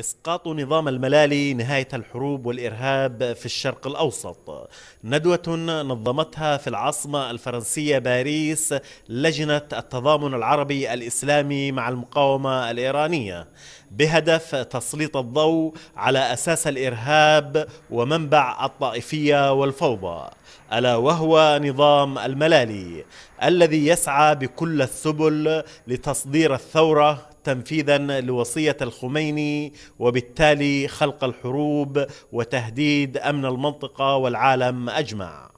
اسقاط نظام الملالي نهايه الحروب والارهاب في الشرق الاوسط ندوه نظمتها في العاصمه الفرنسيه باريس لجنه التضامن العربي الاسلامي مع المقاومه الايرانيه بهدف تسليط الضوء على اساس الارهاب ومنبع الطائفيه والفوضى الا وهو نظام الملالي الذي يسعى بكل السبل لتصدير الثوره تنفيذا لوصيه الخميني وبالتالي خلق الحروب وتهديد امن المنطقه والعالم اجمع.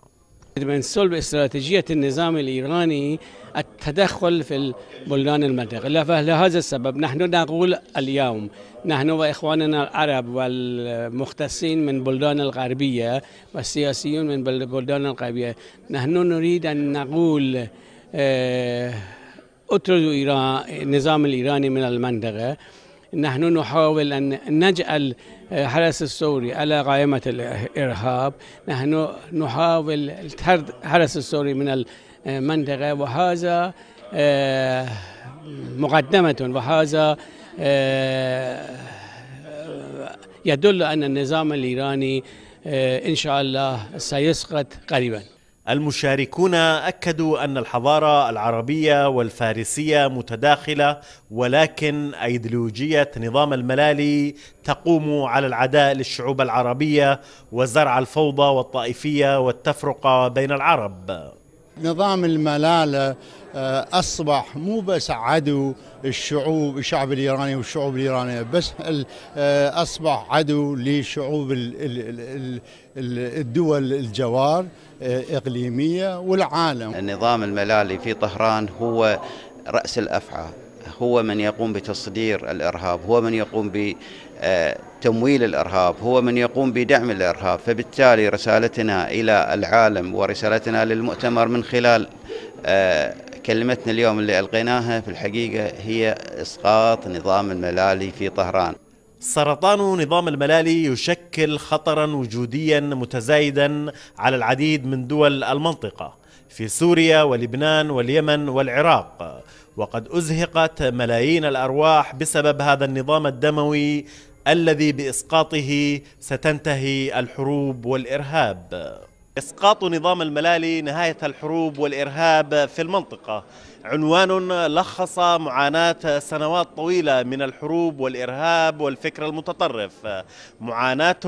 من صلب استراتيجيه النظام الايراني التدخل في بلدان المنطقه لهذا السبب نحن نقول اليوم نحن وإخواننا العرب والمختصين من بلدان الغربية والسياسيون من بلدان الغربية نحن نريد أن نقول آه، اطردوا إيران النظام الإيراني من المنطقة نحن نحاول أن نجعل آه، حرس السوري على قائمة الإرهاب نحن نحاول طرد حرس السوري من المنطقة آه، وهذا آه، مقدمة وهذا يدل أن النظام الإيراني إن شاء الله سيسقط قريباً المشاركون اكدوا ان الحضاره العربيه والفارسيه متداخله ولكن ايديولوجيه نظام الملالي تقوم على العداء للشعوب العربيه وزرع الفوضى والطائفيه والتفرقه بين العرب نظام الملالة آه، أصبح مو بس عدو الشعوب الشعب الإيراني والشعوب الإيرانية بس آه، أصبح عدو لشعوب الدول الجوار آه، إقليمية والعالم النظام الملالي في طهران هو رأس الأفعى هو من يقوم بتصدير الارهاب، هو من يقوم بتمويل آه، الارهاب، هو من يقوم بدعم الارهاب، فبالتالي رسالتنا الى العالم ورسالتنا للمؤتمر من خلال آه، كلمتنا اليوم اللي القيناها في الحقيقه هي اسقاط نظام الملالي في طهران. سرطان نظام الملالي يشكل خطرا وجوديا متزايدا على العديد من دول المنطقه في سوريا ولبنان واليمن والعراق وقد ازهقت ملايين الارواح بسبب هذا النظام الدموي الذي باسقاطه ستنتهي الحروب والارهاب إسقاط نظام الملالي نهاية الحروب والإرهاب في المنطقة عنوان لخص معاناة سنوات طويلة من الحروب والإرهاب والفكر المتطرف معاناة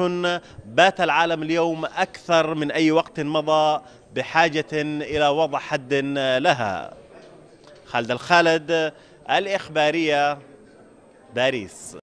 بات العالم اليوم أكثر من أي وقت مضى بحاجة إلى وضع حد لها خالد الخالد الإخبارية باريس